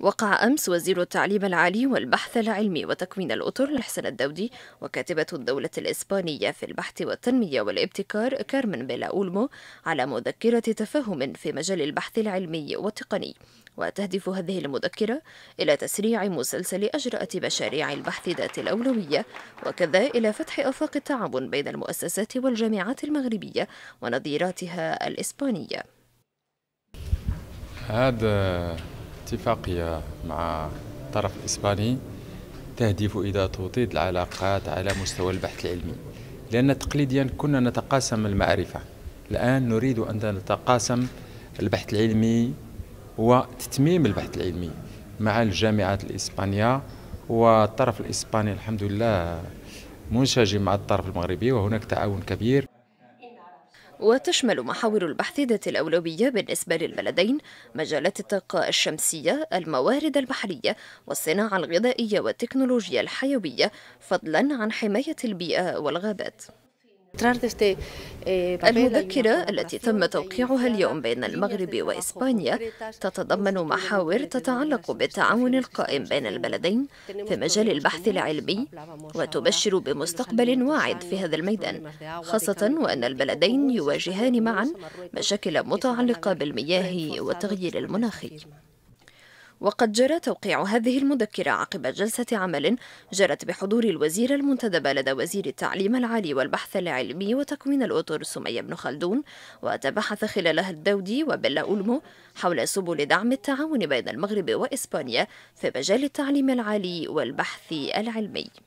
وقع أمس وزير التعليم العالي والبحث العلمي وتكوين الأطر الحسن الدودي وكاتبة الدولة الإسبانية في البحث والتنمية والابتكار كارمن بيلا أولمو على مذكرة تفاهم في مجال البحث العلمي والتقني وتهدف هذه المذكرة إلى تسريع مسلسل أجراءة مشاريع البحث ذات الأولوية وكذا إلى فتح آفاق التعاون بين المؤسسات والجامعات المغربية ونظيراتها الإسبانية هذا اتفاقية مع الطرف الإسباني تهدف إلى توطيد العلاقات على مستوى البحث العلمي لأن تقليديا كنا نتقاسم المعرفة الآن نريد أن نتقاسم البحث العلمي وتتميم البحث العلمي مع الجامعات الإسبانية والطرف الإسباني الحمد لله منسجم مع الطرف المغربي وهناك تعاون كبير وتشمل محاور البحث ذات الأولوية بالنسبة للبلدين مجالات الطاقة الشمسية، الموارد البحرية، والصناعة الغذائية والتكنولوجيا الحيوية، فضلا عن حماية البيئة والغابات. آه، المذكرة التي تم توقيعها اليوم بين المغرب وإسبانيا تتضمن محاور تتعلق بالتعاون القائم بين البلدين في مجال البحث العلمي وتبشر بمستقبل واعد في هذا الميدان خاصة وأن البلدين يواجهان معا مشاكل متعلقة بالمياه والتغيير المناخي وقد جرى توقيع هذه المذكرة عقب جلسة عمل جرت بحضور الوزيرة المنتدبة لدى وزير التعليم العالي والبحث العلمي وتكوين الأطر سمية بن خلدون وتبحث خلالها الدودي وبيلا أولمو حول سبل دعم التعاون بين المغرب وإسبانيا في مجال التعليم العالي والبحث العلمي